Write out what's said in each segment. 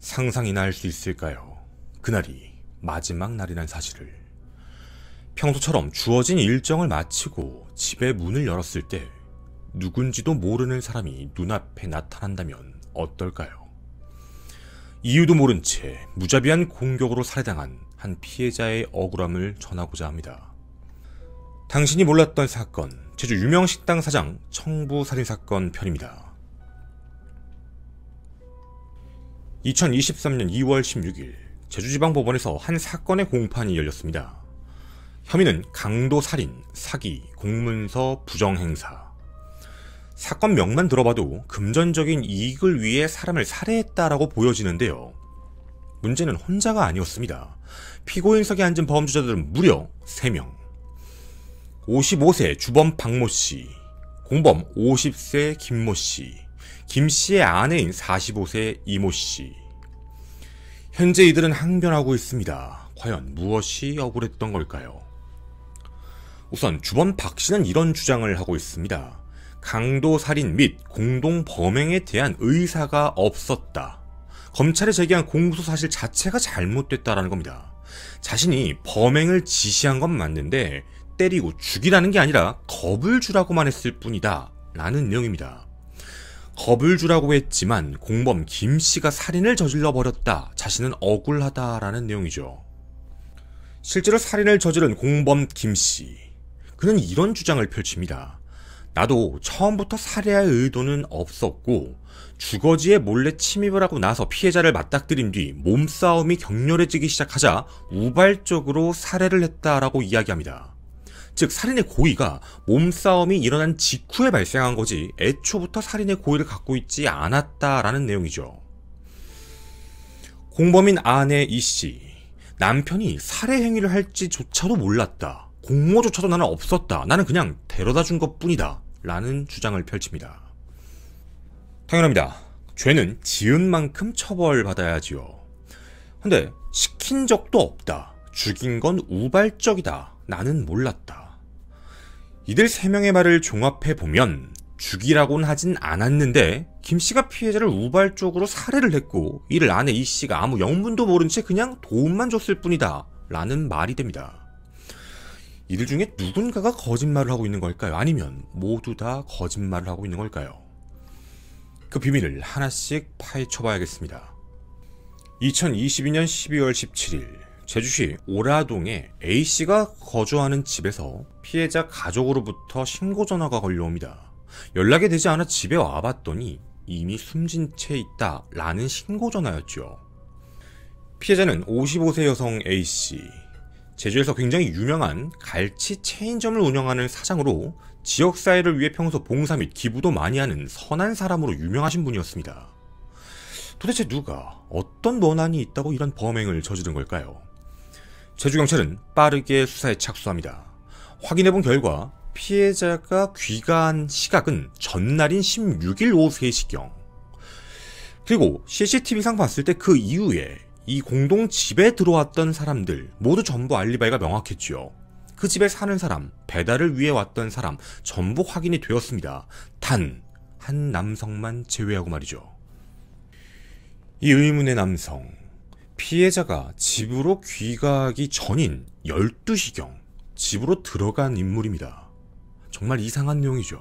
상상이나 할 수 있을까요? 그날이 마지막 날이란 사실을. 평소처럼 주어진 일정을 마치고 집에 문을 열었을 때 누군지도 모르는 사람이 눈앞에 나타난다면 어떨까요? 이유도 모른 채 무자비한 공격으로 살해당한 한 피해자의 억울함을 전하고자 합니다. 당신이 몰랐던 사건, 제주 유명 식당 사장 청부 살인 사건 편입니다. 2023년 2월 16일 제주지방법원에서 한 사건의 공판이 열렸습니다. 혐의는 강도 살인, 사기, 공문서 부정행사. 사건 명만 들어봐도 금전적인 이익을 위해 사람을 살해했다라고 보여지는데요. 문제는 혼자가 아니었습니다. 피고인석에 앉은 범죄자들은 무려 3명. 55세 주범 박모 씨, 공범 50세 김모 씨, 김 씨의 아내인 45세 이모 씨. 현재 이들은 항변하고 있습니다. 과연 무엇이 억울했던 걸까요? 우선 주범 박 씨는 이런 주장을 하고 있습니다. 강도 살인 및 공동 범행에 대한 의사가 없었다. 검찰에 제기한 공소 사실 자체가 잘못됐다라는 겁니다. 자신이 범행을 지시한 건 맞는데 때리고 죽이라는 게 아니라 겁을 주라고만 했을 뿐이다. 라는 내용입니다. 겁을 주라고 했지만 공범 김 씨가 살인을 저질러 버렸다. 자신은 억울하다라는 내용이죠. 실제로 살인을 저지른 공범 김 씨. 그는 이런 주장을 펼칩니다. 나도 처음부터 살해할 의도는 없었고 주거지에 몰래 침입을 하고 나서 피해자를 맞닥뜨린 뒤 몸싸움이 격렬해지기 시작하자 우발적으로 살해를 했다라고 이야기합니다. 즉 살인의 고의가 몸싸움이 일어난 직후에 발생한 거지 애초부터 살인의 고의를 갖고 있지 않았다라는 내용이죠. 공범인 아내 이씨 남편이 살해 행위를 할지조차도 몰랐다. 공모조차도 나는 없었다. 나는 그냥 데려다 준 것 뿐이다. 라는 주장을 펼칩니다. 당연합니다. 죄는 지은 만큼 처벌받아야지요. 근데 시킨 적도 없다. 죽인 건 우발적이다. 나는 몰랐다. 이들 세명의 말을 종합해보면 죽이라고는 하진 않았는데 김씨가 피해자를 우발적으로 살해를 했고 이를 아내 이씨가 아무 영문도 모른 채 그냥 도움만 줬을 뿐이다 라는 말이 됩니다. 이들 중에 누군가가 거짓말을 하고 있는 걸까요? 아니면 모두 다 거짓말을 하고 있는 걸까요? 그 비밀을 하나씩 파헤쳐 봐야겠습니다. 2022년 12월 17일 제주시 오라동에 A씨가 거주하는 집에서 피해자 가족으로부터 신고 전화가 걸려옵니다. 연락이 되지 않아 집에 와봤더니 이미 숨진 채 있다 라는 신고 전화였죠. 피해자는 55세 여성 A씨. 제주에서 굉장히 유명한 갈치 체인점을 운영하는 사장으로 지역 사회를 위해 평소 봉사 및 기부도 많이 하는 선한 사람으로 유명하신 분이었습니다. 도대체 누가 어떤 원한이 있다고 이런 범행을 저지른 걸까요? 제주경찰은 빠르게 수사에 착수합니다. 확인해본 결과 피해자가 귀가한 시각은 전날인 16일 오후 3시경. 그리고 CCTV상 봤을 때 그 이후에 이 공동 집에 들어왔던 사람들 모두 전부 알리바이가 명확했죠그 집에 사는 사람, 배달을 위해 왔던 사람 전부 확인이 되었습니다. 단 한 남성만 제외하고 말이죠. 이 의문의 남성 피해자가 집으로 귀가하기 전인 12시경 집으로 들어간 인물입니다. 정말 이상한 내용이죠.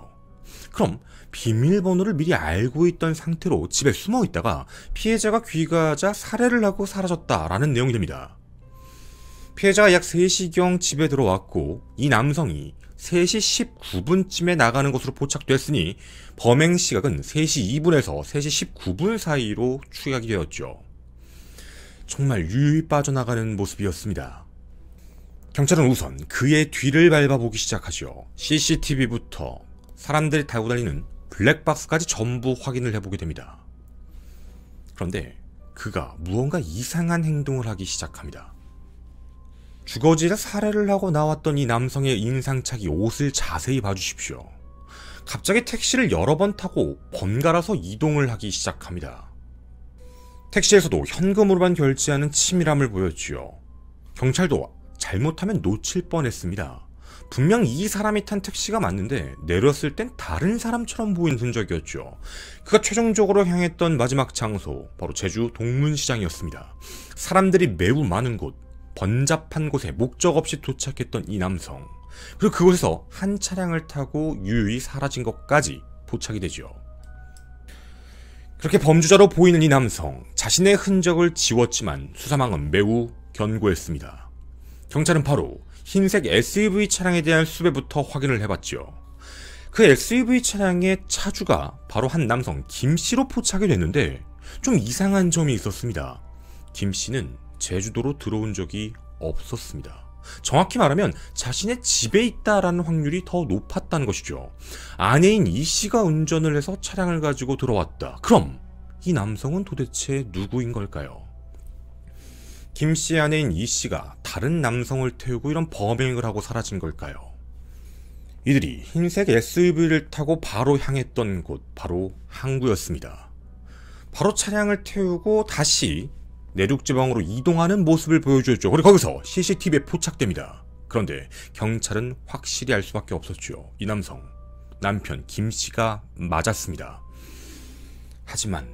그럼 비밀번호를 미리 알고 있던 상태로 집에 숨어 있다가 피해자가 귀가하자 살해를 하고 사라졌다라는 내용이 됩니다. 피해자가 약 3시경 집에 들어왔고 이 남성이 3시 19분쯤에 나가는 것으로 포착됐으니 범행 시각은 3시 2분에서 3시 19분 사이로 추격이 되었죠. 정말 유유히 빠져나가는 모습이었습니다. 경찰은 우선 그의 뒤를 밟아보기 시작하죠. CCTV부터 사람들이 타고 다니는 블랙박스까지 전부 확인을 해보게 됩니다. 그런데 그가 무언가 이상한 행동을 하기 시작합니다. 주거지에 살해를 하고 나왔던 이 남성의 인상착의 옷을 자세히 봐주십시오. 갑자기 택시를 여러 번 타고 번갈아서 이동을 하기 시작합니다. 택시에서도 현금으로만 결제하는 치밀함을 보였지요. 경찰도 잘못하면 놓칠 뻔했습니다. 분명 이 사람이 탄 택시가 맞는데 내렸을 땐 다른 사람처럼 보인 흔적이었죠. 그가 최종적으로 향했던 마지막 장소 바로 제주 동문시장이었습니다. 사람들이 매우 많은 곳, 번잡한 곳에 목적 없이 도착했던 이 남성. 그리고 그곳에서 한 차량을 타고 유유히 사라진 것까지 포착이 되죠. 그렇게 범주자로 보이는 이 남성, 자신의 흔적을 지웠지만 수사망은 매우 견고했습니다. 경찰은 바로 흰색 SUV 차량에 대한 수배부터 확인을 해봤지요. 그 SUV 차량의 차주가 바로 한 남성 김씨로 포착이 됐는데 좀 이상한 점이 있었습니다. 김씨는 제주도로 들어온 적이 없었습니다. 정확히 말하면 자신의 집에 있다라는 확률이 더 높았다는 것이죠. 아내인 이 씨가 운전을 해서 차량을 가지고 들어왔다. 그럼 이 남성은 도대체 누구인 걸까요? 김 씨의 아내인 이 씨가 다른 남성을 태우고 이런 범행을 하고 사라진 걸까요? 이들이 흰색 SUV를 타고 바로 향했던 곳, 바로 항구였습니다. 바로 차량을 태우고 다시 내륙지방으로 이동하는 모습을 보여주었죠. 그리고 거기서 CCTV에 포착됩니다. 그런데 경찰은 확실히 알 수밖에 없었죠. 이 남성, 남편 김씨가 맞았습니다. 하지만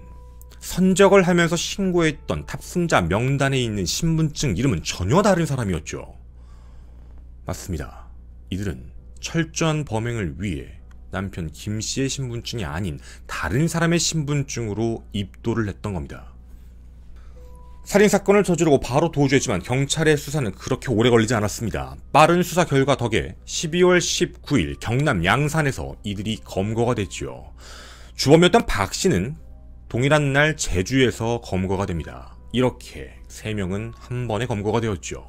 선적을 하면서 신고했던 탑승자 명단에 있는 신분증 이름은 전혀 다른 사람이었죠. 맞습니다. 이들은 철저한 범행을 위해 남편 김씨의 신분증이 아닌 다른 사람의 신분증으로 입도를 했던 겁니다. 살인 사건을 저지르고 바로 도주했지만 경찰의 수사는 그렇게 오래 걸리지 않았습니다. 빠른 수사 결과 덕에 12월 19일 경남 양산에서 이들이 검거가 됐지요. 주범이었던 박 씨는 동일한 날 제주에서 검거가 됩니다. 이렇게 3명은 한 번에 검거가 되었죠.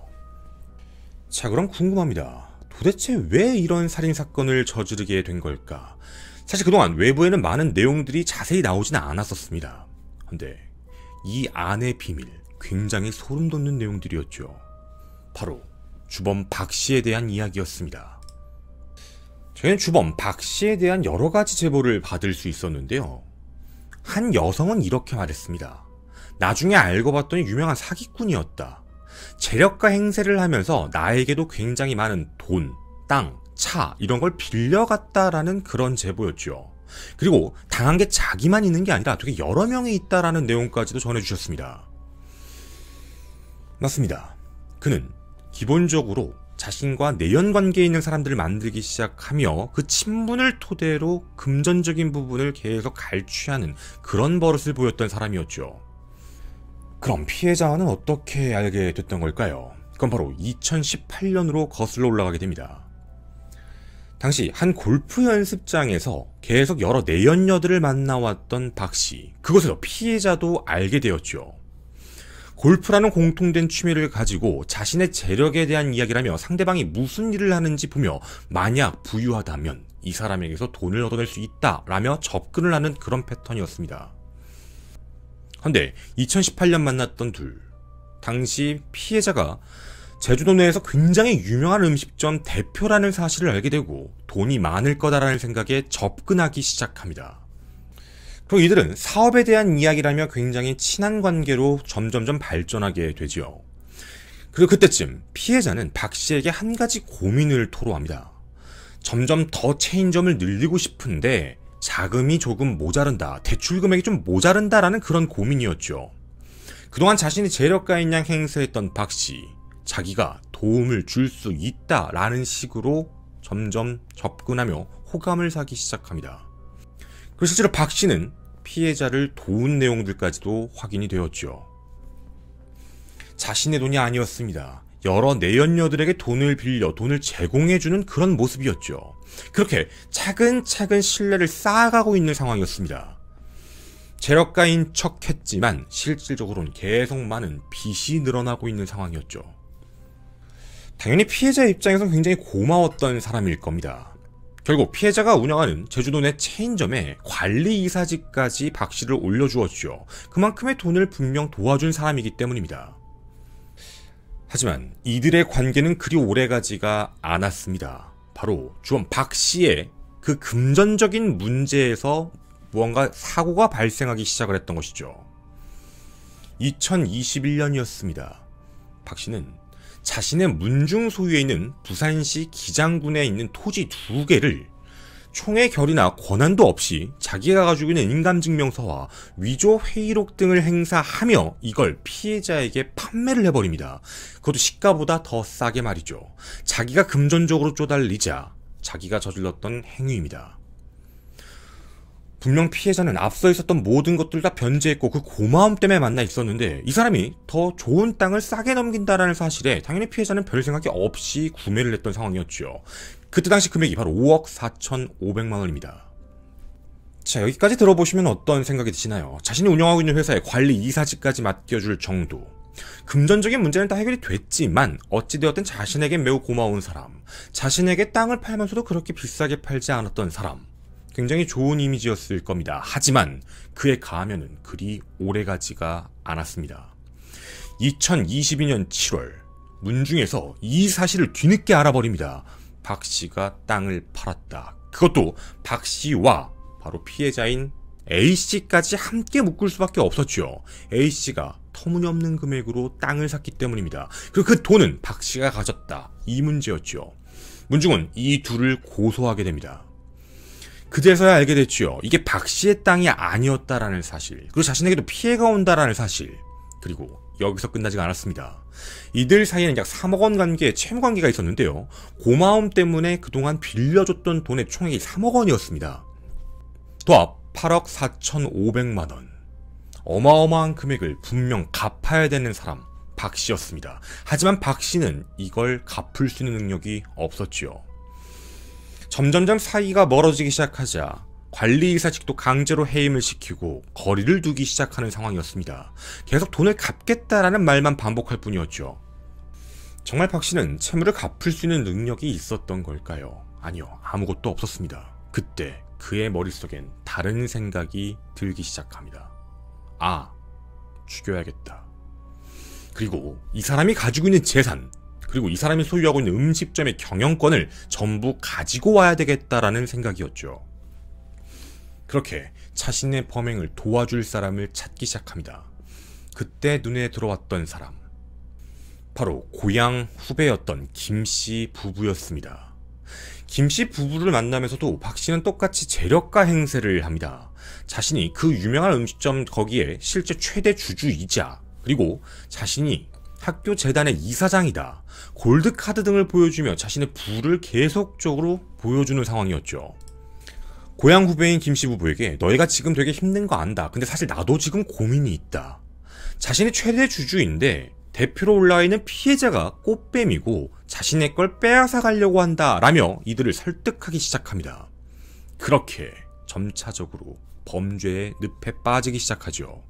자, 그럼 궁금합니다. 도대체 왜 이런 살인사건을 저지르게 된 걸까? 사실 그동안 외부에는 많은 내용들이 자세히 나오진 않았었습니다. 근데 이 안의 비밀, 굉장히 소름 돋는 내용들이었죠. 바로 주범 박 씨에 대한 이야기였습니다. 저희는 주범 박 씨에 대한 여러 가지 제보를 받을 수 있었는데요. 한 여성은 이렇게 말했습니다. 나중에 알고 봤더니 유명한 사기꾼이었다. 재력과 행세를 하면서 나에게도 굉장히 많은 돈, 땅, 차 이런 걸 빌려갔다라는 그런 제보였죠. 그리고 당한 게 자기만 있는 게 아니라 되게 여러 명이 있다라는 내용까지도 전해주셨습니다. 맞습니다 그는 기본적으로 자신과 내연 관계에 있는 사람들을 만들기 시작하며 그 친분을 토대로 금전적인 부분을 계속 갈취하는 그런 버릇을 보였던 사람이었죠. 그럼 피해자는 어떻게 알게 됐던 걸까요? 그건 바로 2018년으로 거슬러 올라가게 됩니다. 당시 한 골프 연습장에서 계속 여러 내연녀들을 만나왔던 박 씨, 그것에서 피해자도 알게 되었죠. 골프라는 공통된 취미를 가지고 자신의 재력에 대한 이야기라며 상대방이 무슨 일을 하는지 보며 만약 부유하다면 이 사람에게서 돈을 얻어낼 수 있다라며 접근을 하는 그런 패턴이었습니다. 한데 2018년 만났던 둘 당시 피해자가 제주도 내에서 굉장히 유명한 음식점 대표라는 사실을 알게 되고 돈이 많을 거다라는 생각에 접근하기 시작합니다. 그리고 이들은 사업에 대한 이야기라며 굉장히 친한 관계로 점점점 발전하게 되지요. 그리고 그때쯤 피해자는 박 씨에게 한 가지 고민을 토로합니다. 점점 더 체인점을 늘리고 싶은데 자금이 조금 모자른다, 대출 금액이 좀 모자른다라는 그런 고민이었죠. 그동안 자신이 재력가인 양 행세했던 박 씨, 자기가 도움을 줄 수 있다라는 식으로 점점 접근하며 호감을 사기 시작합니다. 그리고 실제로 박 씨는 피해자를 도운 내용들까지도 확인이 되었죠. 자신의 돈이 아니었습니다. 여러 내연녀들에게 돈을 빌려 돈을 제공해주는 그런 모습이었죠. 그렇게 차근차근 신뢰를 쌓아가고 있는 상황이었습니다. 재력가인 척 했지만 실질적으로는 계속 많은 빚이 늘어나고 있는 상황이었죠. 당연히 피해자 입장에선 굉장히 고마웠던 사람일 겁니다. 결국 피해자가 운영하는 제주도 내 체인점에 관리이사직까지 박 씨를 올려주었죠. 그만큼의 돈을 분명 도와준 사람이기 때문입니다. 하지만 이들의 관계는 그리 오래가지가 않았습니다. 바로 주원 박 씨의 그 금전적인 문제에서 무언가 사고가 발생하기 시작을 했던 것이죠. 2021년이었습니다. 박 씨는 자신의 문중 소유에 있는 부산시 기장군에 있는 토지 두 개를 총의 결의나 권한도 없이 자기가 가지고 있는 인감증명서와 위조 회의록 등을 행사하며 이걸 피해자에게 판매를 해버립니다. 그것도 시가보다 더 싸게 말이죠. 자기가 금전적으로 쪼달리자 자기가 저질렀던 행위입니다. 분명 피해자는 앞서 있었던 모든 것들 다 변제했고 그 고마움 때문에 만나 있었는데 이 사람이 더 좋은 땅을 싸게 넘긴다라는 사실에 당연히 피해자는 별 생각이 없이 구매를 했던 상황이었죠. 그때 당시 금액이 바로 5억 4,500만 원입니다. 자 여기까지 들어보시면 어떤 생각이 드시나요? 자신이 운영하고 있는 회사의 관리 이사직까지 맡겨줄 정도 금전적인 문제는 다 해결이 됐지만 어찌되었든 자신에게 매우 고마운 사람 자신에게 땅을 팔면서도 그렇게 비싸게 팔지 않았던 사람 굉장히 좋은 이미지였을 겁니다. 하지만 그의 가면은 그리 오래가지가 않았습니다. 2022년 7월 문중에서 이 사실을 뒤늦게 알아버립니다. 박 씨가 땅을 팔았다. 그것도 박 씨와 바로 피해자인 A 씨까지 함께 묶을 수밖에 없었죠. A 씨가 터무니없는 금액으로 땅을 샀기 때문입니다. 그리고 그 돈은 박 씨가 가졌다. 이 문제였죠. 문중은 이 둘을 고소하게 됩니다. 그제서야 알게 됐죠 이게 박 씨의 땅이 아니었다라는 사실. 그리고 자신에게도 피해가 온다라는 사실. 그리고 여기서 끝나지가 않았습니다. 이들 사이에는 약 3억 원 관계의 채무 관계가 있었는데요. 고마움 때문에 그동안 빌려줬던 돈의 총액이 3억 원이었습니다. 도합 8억 4,500만 원. 어마어마한 금액을 분명 갚아야 되는 사람 박 씨였습니다. 하지만 박 씨는 이걸 갚을 수 있는 능력이 없었지요. 점점점 사이가 멀어지기 시작하자 관리이사직도 강제로 해임을 시키고 거리를 두기 시작하는 상황이었습니다. 계속 돈을 갚겠다라는 말만 반복할 뿐이었죠. 정말 박 씨는 채무를 갚을 수 있는 능력이 있었던 걸까요? 아니요, 아무것도 없었습니다. 그때 그의 머릿속엔 다른 생각이 들기 시작합니다. 아, 죽여야겠다. 그리고 이 사람이 가지고 있는 재산, 그리고 이 사람이 소유하고 있는 음식점의 경영권을 전부 가지고 와야 되겠다라는 생각이었죠. 그렇게 자신의 범행을 도와줄 사람을 찾기 시작합니다. 그때 눈에 들어왔던 사람. 바로 고향 후배였던 김씨 부부였습니다. 김씨 부부를 만나면서도 박 씨는 똑같이 재력가 행세를 합니다. 자신이 그 유명한 음식점 거기에 실제 최대 주주이자 그리고 자신이 학교 재단의 이사장이다, 골드카드 등을 보여주며 자신의 부를 계속적으로 보여주는 상황이었죠. 고향 후배인 김씨 부부에게 너희가 지금 되게 힘든 거 안다. 근데 사실 나도 지금 고민이 있다. 자신의 최대 주주인데 대표로 올라있는 와 피해자가 꽃뱀이고 자신의 걸 빼앗아 가려고 한다 라며 이들을 설득하기 시작합니다. 그렇게 점차적으로 범죄의 늪에 빠지기 시작하죠.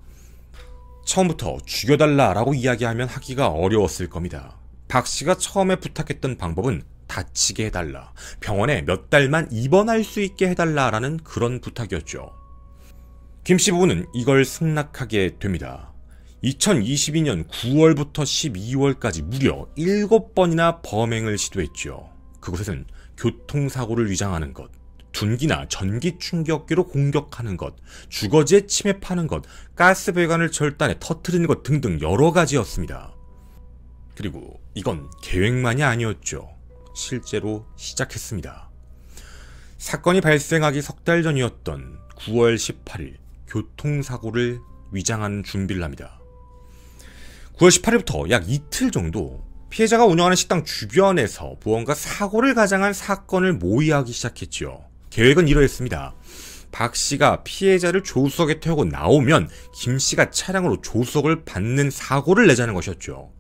처음부터 죽여달라라고 이야기하면 하기가 어려웠을 겁니다. 박 씨가 처음에 부탁했던 방법은 다치게 해달라, 병원에 몇 달만 입원할 수 있게 해달라라는 그런 부탁이었죠. 김 씨 부부는 이걸 승낙하게 됩니다. 2022년 9월부터 12월까지 무려 7번이나 범행을 시도했죠. 그곳에는 교통사고를 위장하는 것, 군기나 전기 충격기로 공격하는 것, 주거지에 침입파는 것, 가스 배관을 절단해 터트리는 것 등등 여러 가지였습니다. 그리고 이건 계획만이 아니었죠. 실제로 시작했습니다. 사건이 발생하기 석 달 전이었던 9월 18일 교통사고를 위장한 준비를 합니다. 9월 18일부터 약 이틀 정도 피해자가 운영하는 식당 주변에서 무언가 사고를 가장한 사건을 모의하기 시작했지요. 계획은 이러했습니다. 박 씨가 피해자를 조수석에 태우고 나오면 김 씨가 차량으로 조수석을 받는 사고를 내자는 것이었죠.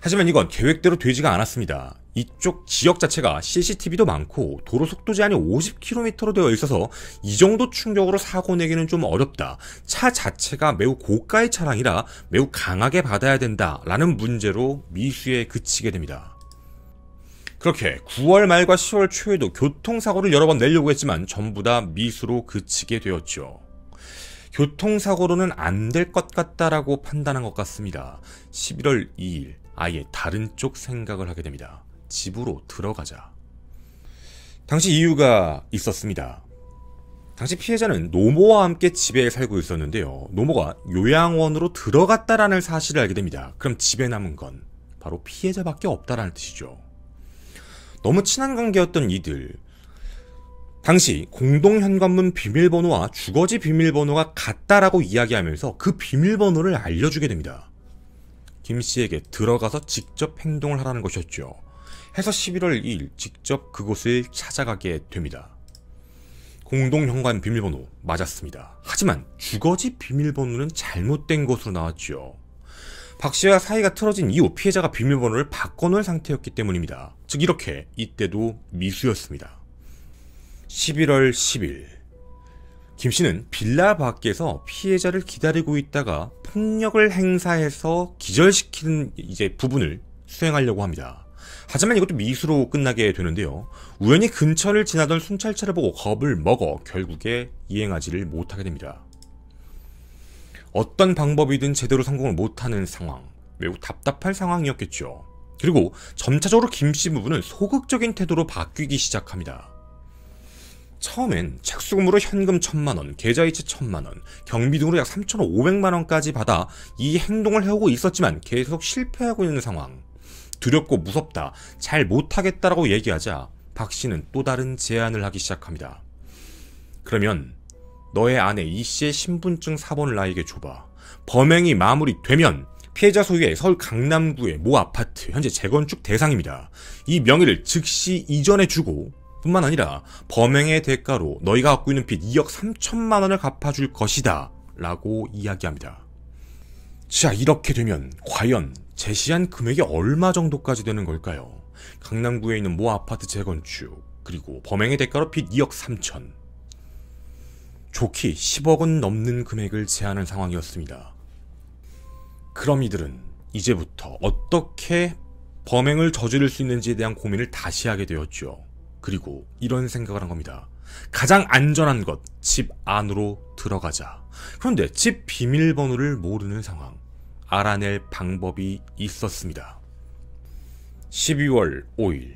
하지만 이건 계획대로 되지가 않았습니다. 이쪽 지역 자체가 CCTV도 많고 도로 속도 제한이 50km로 되어 있어서 이 정도 충격으로 사고 내기는 좀 어렵다. 차 자체가 매우 고가의 차량이라 매우 강하게 받아야 된다. 라는 문제로 미수에 그치게 됩니다. 그렇게 9월 말과 10월 초에도 교통사고를 여러 번 내려고 했지만 전부 다 미수로 그치게 되었죠. 교통사고로는 안 될 것 같다라고 판단한 것 같습니다. 11월 2일 아예 다른 쪽 생각을 하게 됩니다. 집으로 들어가자. 당시 이유가 있었습니다. 당시 피해자는 노모와 함께 집에 살고 있었는데요. 노모가 요양원으로 들어갔다라는 사실을 알게 됩니다. 그럼 집에 남은 건 바로 피해자밖에 없다라는 뜻이죠. 너무 친한 관계였던 이들. 당시 공동 현관문 비밀번호와 주거지 비밀번호가 같다라고 이야기하면서 그 비밀번호를 알려주게 됩니다. 김 씨에게 들어가서 직접 행동을 하라는 것이었죠. 해서 11월 2일 직접 그곳을 찾아가게 됩니다. 공동 현관 비밀번호 맞았습니다. 하지만 주거지 비밀번호는 잘못된 것으로 나왔지요. 박 씨와 사이가 틀어진 이후 피해자가 비밀번호를 바꿔놓을 상태였기 때문입니다. 즉 이렇게 이때도 미수였습니다. 11월 10일 김씨는 빌라 밖에서 피해자를 기다리고 있다가 폭력을 행사해서 기절시키는 이제 부분을 수행하려고 합니다. 하지만 이것도 미수로 끝나게 되는데요. 우연히 근처를 지나던 순찰차를 보고 겁을 먹어 결국에 이행하지를 못하게 됩니다. 어떤 방법이든 제대로 성공을 못하는 상황, 매우 답답한 상황이었겠죠. 그리고 점차적으로 김씨 부부는 소극적인 태도로 바뀌기 시작합니다. 처음엔 착수금으로 현금 천만원, 계좌이체 천만원, 경비 등으로 약 3,500만원까지 받아 이 행동을 해오고 있었지만 계속 실패하고 있는 상황. 두렵고 무섭다, 잘 못하겠다라고 얘기하자 박 씨는 또 다른 제안을 하기 시작합니다. 그러면 너의 아내 이 씨의 신분증 사본을 나에게 줘봐. 범행이 마무리되면 피해자 소유의 서울 강남구의 모 아파트 현재 재건축 대상입니다. 이 명의를 즉시 이전해주고 뿐만 아니라 범행의 대가로 너희가 갖고 있는 빚 2억 3천만 원을 갚아줄 것이다 라고 이야기합니다. 자 이렇게 되면 과연 제시한 금액이 얼마 정도까지 되는 걸까요? 강남구에 있는 모 아파트 재건축 그리고 범행의 대가로 빚 2억 3천 좋기 10억은 넘는 금액을 제안한 상황이었습니다. 그럼 이들은 이제부터 어떻게 범행을 저지를 수 있는지에 대한 고민을 다시 하게 되었죠. 그리고 이런 생각을 한 겁니다. 가장 안전한 것, 집 안으로 들어가자. 그런데 집 비밀번호를 모르는 상황, 알아낼 방법이 있었습니다. 12월 5일,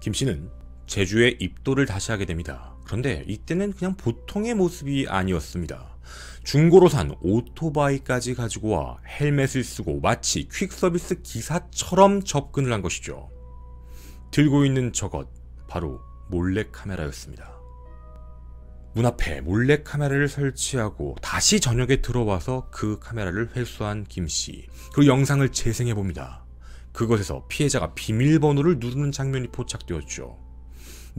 김 씨는 제주에 입도를 다시 하게 됩니다. 그런데 이때는 그냥 보통의 모습이 아니었습니다. 중고로 산 오토바이까지 가지고 와 헬멧을 쓰고 마치 퀵서비스 기사처럼 접근을 한 것이죠. 들고 있는 저것 바로 몰래카메라였습니다. 문 앞에 몰래카메라를 설치하고 다시 저녁에 들어와서 그 카메라를 회수한 김씨 그 영상을 재생해봅니다. 그것에서 피해자가 비밀번호를 누르는 장면이 포착되었죠.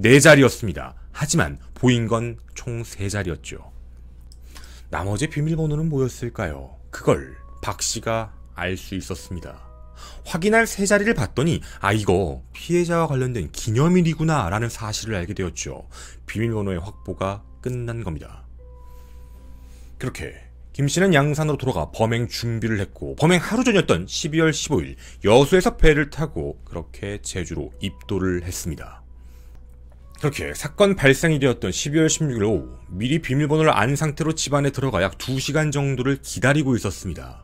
네 자리였습니다. 하지만 보인 건 총 세 자리였죠. 나머지 비밀번호는 뭐였을까요? 그걸 박 씨가 알 수 있었습니다. 확인할 세 자리를 봤더니 아 이거 피해자와 관련된 기념일이구나 라는 사실을 알게 되었죠. 비밀번호의 확보가 끝난 겁니다. 그렇게 김 씨는 양산으로 돌아가 범행 준비를 했고 범행 하루 전이었던 12월 15일 여수에서 배를 타고 그렇게 제주로 입도를 했습니다. 그렇게 사건 발생이되었던 12월 16일 오후 미리 비밀번호를 안 상태로 집안에 들어가 약 2시간 정도를 기다리고 있었습니다.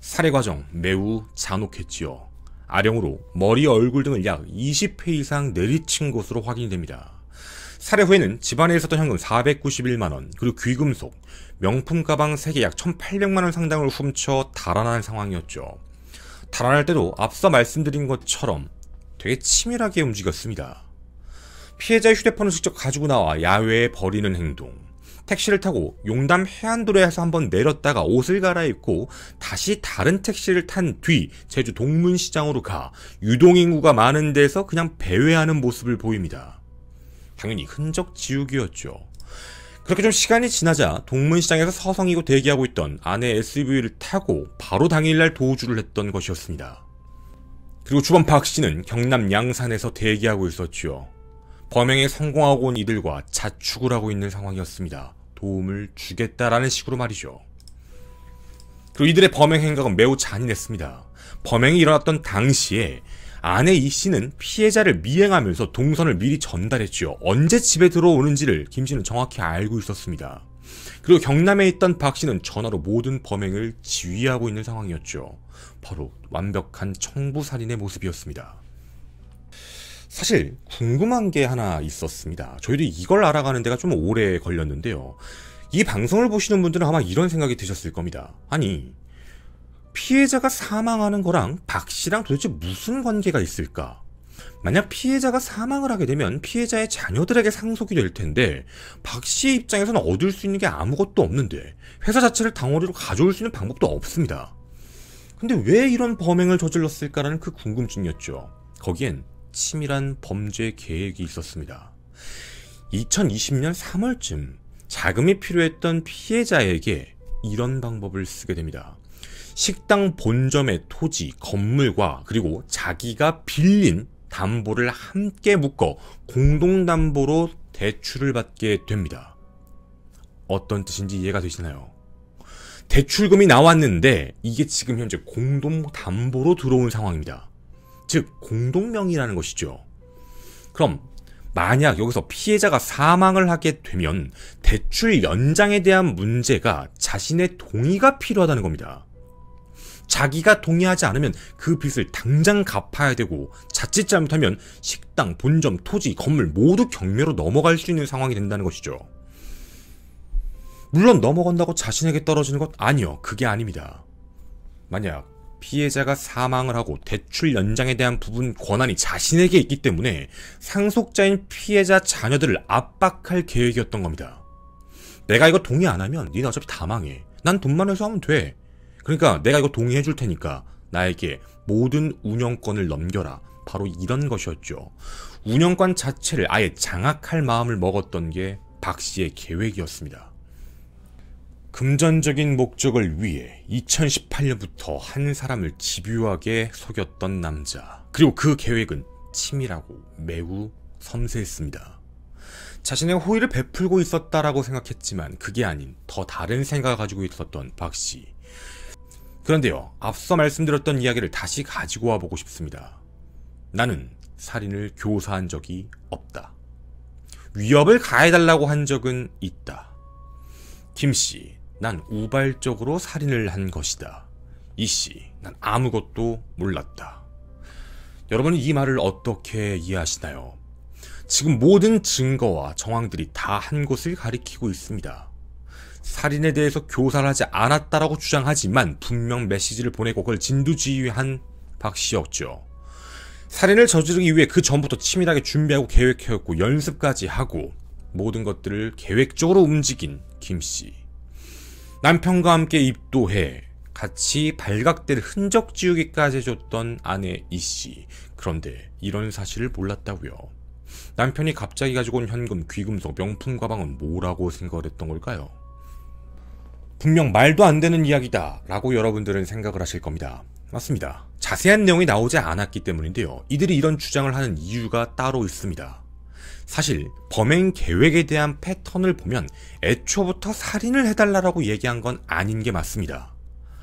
살해 과정 매우 잔혹했지요. 아령으로 머리, 얼굴 등을 약 20회 이상 내리친 것으로 확인됩니다. 살해 후에는 집안에 있었던 현금 491만원, 그리고 귀금속, 명품 가방 3개 약 1800만원 상당을 훔쳐 달아난 상황이었죠. 달아날 때도 앞서 말씀드린 것처럼 되게 치밀하게 움직였습니다. 피해자의 휴대폰을 직접 가지고 나와 야외에 버리는 행동. 택시를 타고 용담 해안도로에서 한번 내렸다가 옷을 갈아입고 다시 다른 택시를 탄 뒤 제주 동문시장으로 가 유동인구가 많은 데서 그냥 배회하는 모습을 보입니다. 당연히 흔적 지우기였죠. 그렇게 좀 시간이 지나자 동문시장에서 서성이고 대기하고 있던 아내 SUV를 타고 바로 당일날 도주를 했던 것이었습니다. 그리고 주범 박 씨는 경남 양산에서 대기하고 있었죠 범행에 성공하고 온 이들과 자축을 하고 있는 상황이었습니다. 도움을 주겠다라는 식으로 말이죠. 그리고 이들의 범행 행각은 매우 잔인했습니다. 범행이 일어났던 당시에 아내 이 씨는 피해자를 미행하면서 동선을 미리 전달했지요. 언제 집에 들어오는지를 김 씨는 정확히 알고 있었습니다. 그리고 경남에 있던 박 씨는 전화로 모든 범행을 지휘하고 있는 상황이었죠. 바로 완벽한 청부살인의 모습이었습니다. 사실 궁금한 게 하나 있었습니다. 저희도 이걸 알아가는 데가 좀 오래 걸렸는데요. 이 방송을 보시는 분들은 아마 이런 생각이 드셨을 겁니다. 아니, 피해자가 사망하는 거랑 박 씨랑 도대체 무슨 관계가 있을까? 만약 피해자가 사망을 하게 되면 피해자의 자녀들에게 상속이 될 텐데 박 씨의 입장에서는 얻을 수 있는 게 아무것도 없는데 회사 자체를 당월리로 가져올 수 있는 방법도 없습니다. 근데 왜 이런 범행을 저질렀을까라는 그 궁금증이었죠. 거기엔 치밀한 범죄 계획이 있었습니다. 2020년 3월쯤 자금이 필요했던 피해자에게 이런 방법을 쓰게 됩니다. 식당 본점의 토지, 건물과 그리고 자기가 빌린 담보를 함께 묶어 공동담보로 대출을 받게 됩니다. 어떤 뜻인지 이해가 되시나요? 대출금이 나왔는데 이게 지금 현재 공동담보로 들어온 상황입니다. 즉 공동명의라는 것이죠. 그럼 만약 여기서 피해자가 사망을 하게 되면 대출 연장에 대한 문제가 자신의 동의가 필요하다는 겁니다. 자기가 동의하지 않으면 그 빚을 당장 갚아야 되고 자칫 잘못하면 식당, 본점, 토지, 건물 모두 경매로 넘어갈 수 있는 상황이 된다는 것이죠. 물론 넘어간다고 자신에게 떨어지는 것 아니요. 그게 아닙니다. 만약 피해자가 사망을 하고 대출 연장에 대한 부분 권한이 자신에게 있기 때문에 상속자인 피해자 자녀들을 압박할 계획이었던 겁니다. 내가 이거 동의 안 하면 니네 어차피 다 망해. 난 돈만 회수하면 돼. 그러니까 내가 이거 동의해 줄 테니까 나에게 모든 운영권을 넘겨라. 바로 이런 것이었죠. 운영권 자체를 아예 장악할 마음을 먹었던 게 박 씨의 계획이었습니다. 금전적인 목적을 위해 2018년부터 한 사람을 집요하게 속였던 남자. 그리고 그 계획은 치밀하고 매우 섬세했습니다. 자신의 호의를 베풀고 있었다라고 생각했지만 그게 아닌 더 다른 생각을 가지고 있었던 박 씨. 그런데요, 앞서 말씀드렸던 이야기를 다시 가지고 와보고 싶습니다. 나는 살인을 교사한 적이 없다. 위협을 가해달라고 한 적은 있다. 김 씨, 난 우발적으로 살인을 한 것이다. 이씨, 난 아무것도 몰랐다. 여러분은 이 말을 어떻게 이해하시나요? 지금 모든 증거와 정황들이 다 한 곳을 가리키고 있습니다. 살인에 대해서 교사를 하지 않았다라고 주장하지만 분명 메시지를 보내고 그걸 진두지휘한 박 씨였죠. 살인을 저지르기 위해 그 전부터 치밀하게 준비하고 계획해왔고 연습까지 하고 모든 것들을 계획적으로 움직인 김 씨. 남편과 함께 입도해 같이 발각될 흔적 지우기까지 해줬던 아내 이씨. 그런데 이런 사실을 몰랐다고요. 남편이 갑자기 가지고 온 현금, 귀금속, 명품 가방은 뭐라고 생각을 했던 걸까요? 분명 말도 안 되는 이야기다 라고 여러분들은 생각을 하실 겁니다. 맞습니다. 자세한 내용이 나오지 않았기 때문인데요. 이들이 이런 주장을 하는 이유가 따로 있습니다. 사실 범행 계획에 대한 패턴을 보면 애초부터 살인을 해달라고 라 얘기한 건 아닌 게 맞습니다.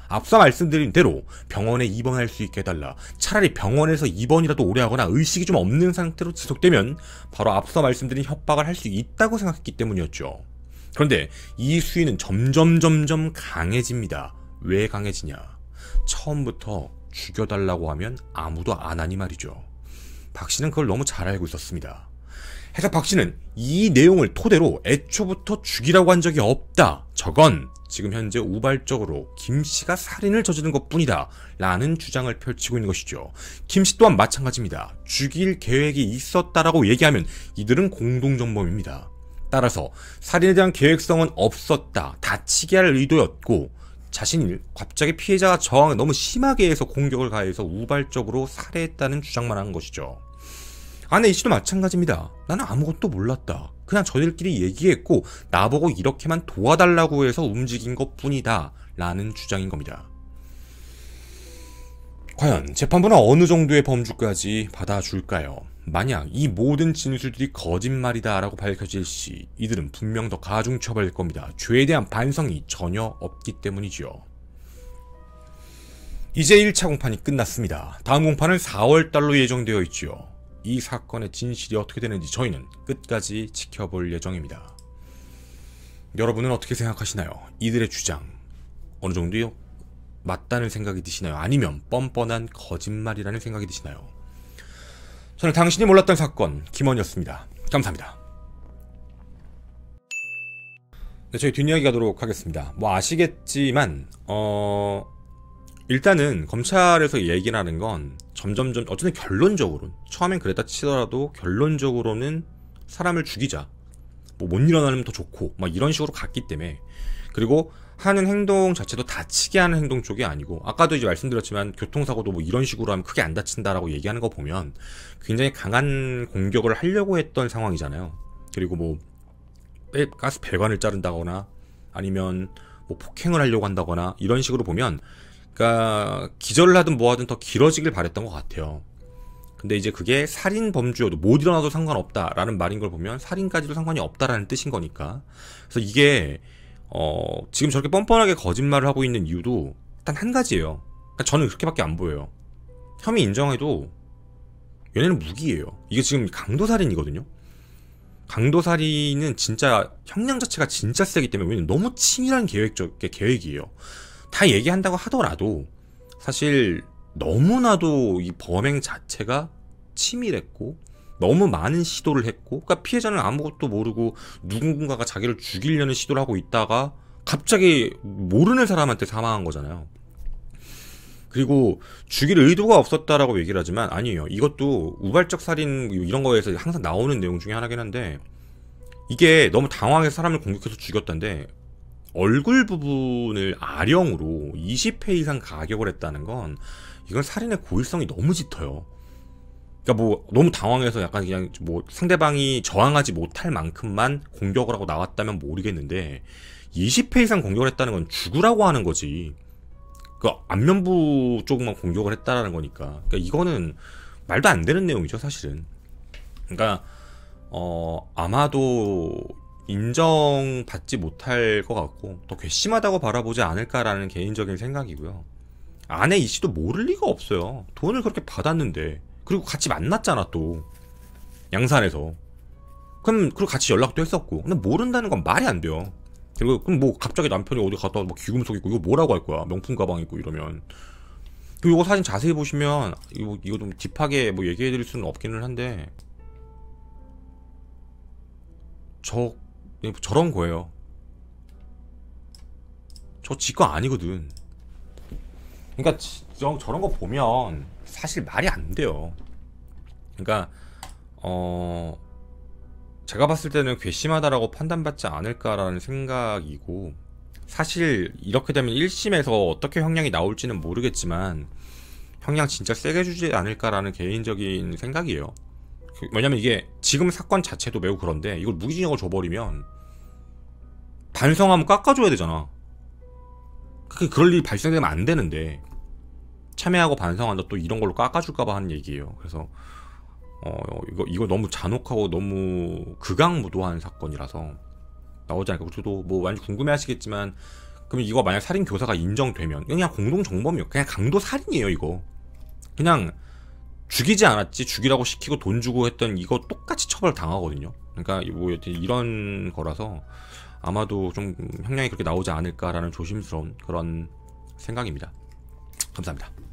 앞서 말씀드린 대로 병원에 입원할 수 있게 해달라 차라리 병원에서 입원이라도 오래 하거나 의식이 좀 없는 상태로 지속되면 바로 앞서 말씀드린 협박을 할 수 있다고 생각했기 때문이었죠. 그런데 이 수위는 점점 점점 강해집니다. 왜 강해지냐? 처음부터 죽여달라고 하면 아무도 안 하니 말이죠. 박 씨는 그걸 너무 잘 알고 있었습니다. 해서 박 씨는 이 내용을 토대로 애초부터 죽이라고 한 적이 없다. 저건 지금 현재 우발적으로 김 씨가 살인을 저지른 것 뿐이다. 라는 주장을 펼치고 있는 것이죠. 김 씨 또한 마찬가지입니다. 죽일 계획이 있었다라고 얘기하면 이들은 공동전범입니다. 따라서 살인에 대한 계획성은 없었다. 다치게 할 의도였고, 자신이 갑자기 피해자가 저항을 너무 심하게 해서 공격을 가해서 우발적으로 살해했다는 주장만 한 것이죠. 아내 이씨도 마찬가지입니다. 나는 아무것도 몰랐다. 그냥 저들끼리 얘기했고 나보고 이렇게만 도와달라고 해서 움직인 것 뿐이다. 라는 주장인 겁니다. 과연 재판부는 어느 정도의 범주까지 받아줄까요? 만약 이 모든 진술들이 거짓말이다라고 밝혀질 시 이들은 분명 더 가중 처벌일 겁니다. 죄에 대한 반성이 전혀 없기 때문이지요. 이제 1차 공판이 끝났습니다. 다음 공판은 4월 달로 예정되어 있지요. 이 사건의 진실이 어떻게 되는지 저희는 끝까지 지켜볼 예정입니다. 여러분은 어떻게 생각하시나요? 이들의 주장 어느 정도 요 맞다는 생각이 드시나요? 아니면 뻔뻔한 거짓말이라는 생각이 드시나요? 저는 당신이 몰랐던 사건 김원이었습니다. 감사합니다. 네, 저희 뒷이야기 가도록 하겠습니다. 뭐 아시겠지만 어... 일단은 검찰에서 얘기하는건 점점점 어쨌든 결론적으로 처음엔 그랬다 치더라도 결론적으로는 사람을 죽이자 뭐못 일어나면 더 좋고 막 이런 식으로 갔기 때문에 그리고 하는 행동 자체도 다치게 하는 행동 쪽이 아니고 아까도 이제 말씀드렸지만 교통사고도 뭐 이런 식으로 하면 크게 안 다친다라고 얘기하는 거 보면 굉장히 강한 공격을 하려고 했던 상황이잖아요 그리고 뭐 가스 배관을 자른다거나 아니면 뭐 폭행을 하려고 한다거나 이런 식으로 보면 그러니까 기절을 하든 뭐 하든 더 길어지길 바랬던 것 같아요. 근데 이제 그게 살인 범죄여도못 일어나도 상관없다라는 말인 걸 보면 살인까지도 상관이 없다라는 뜻인 거니까. 그래서 이게 어 지금 저렇게 뻔뻔하게 거짓말을 하고 있는 이유도 일단 한 가지예요. 그러니까 저는 그렇게밖에 안 보여요. 혐의 인정해도 얘네는 무기예요. 이게 지금 강도살인이거든요. 강도살인은 진짜 형량 자체가 진짜 세기 때문에 왜냐면 너무 치밀한 계획적 계획이에요. 다 얘기한다고 하더라도 사실 너무나도 이 범행 자체가 치밀했고 너무 많은 시도를 했고 그러니까 피해자는 아무것도 모르고 누군가가 자기를 죽이려는 시도를 하고 있다가 갑자기 모르는 사람한테 사망한 거잖아요. 그리고 죽일 의도가 없었다라고 얘기를 하지만 아니에요. 이것도 우발적 살인 이런 거에서 항상 나오는 내용 중에 하나긴 한데 이게 너무 당황해서 사람을 공격해서 죽였던데 얼굴 부분을 아령으로 20회 이상 가격을 했다는 건 이건 살인의 고의성이 너무 짙어요. 그러니까 뭐 너무 당황해서 약간 그냥 뭐 상대방이 저항하지 못할 만큼만 공격을 하고 나왔다면 모르겠는데 20회 이상 공격을 했다는 건 죽으라고 하는 거지. 그 안면부 쪽만 공격을 했다라는 거니까. 그러니까 이거는 말도 안 되는 내용이죠, 사실은. 그러니까 어 아마도 인정받지 못할 것 같고 더 괘씸하다고 바라보지 않을까라는 개인적인 생각이고요. 아내 이 씨도 모를 리가 없어요. 돈을 그렇게 받았는데 그리고 같이 만났잖아 또 양산에서 그럼 그리고 같이 연락도 했었고 근데 모른다는 건 말이 안 돼요. 그리고 그럼 뭐 갑자기 남편이 어디 갔다 와서 귀금속 있고 이거 뭐라고 할 거야 명품 가방 있고 이러면 그리고 이거 사진 자세히 보시면 이거 이거 좀 딥하게 뭐 얘기해드릴 수는 없기는 한데 저 예, 저런 거예요 저지거 아니거든 그러니까 저, 저런 거 보면 사실 말이 안 돼요 그러니까 어 제가 봤을 때는 괘씸하다라고 판단받지 않을까라는 생각이고 사실 이렇게 되면 1심에서 어떻게 형량이 나올지는 모르겠지만 형량 진짜 세게 주지 않을까라는 개인적인 생각이에요 그, 왜냐면 이게 지금 사건 자체도 매우 그런데 이걸 무기징역을 줘버리면 반성하면 깎아줘야 되잖아. 그게 그럴 일이 발생되면 안 되는데 참여하고 반성한다 또 이런 걸로 깎아줄까봐 하는 얘기예요. 그래서 어 이거 이거 너무 잔혹하고 너무 극악무도한 사건이라서 나오지 않을까. 저도 뭐 많이 궁금해하시겠지만 그럼 이거 만약 살인 교사가 인정되면 그냥 공동 정범이요. 그냥 강도 살인이에요 이거. 그냥 죽이지 않았지 죽이라고 시키고 돈 주고 했던 이거 똑같이 처벌 당하거든요. 그러니까 뭐 이런 거라서 아마도 좀 형량이 그렇게 나오지 않을까라는 조심스러운 그런 생각입니다. 감사합니다.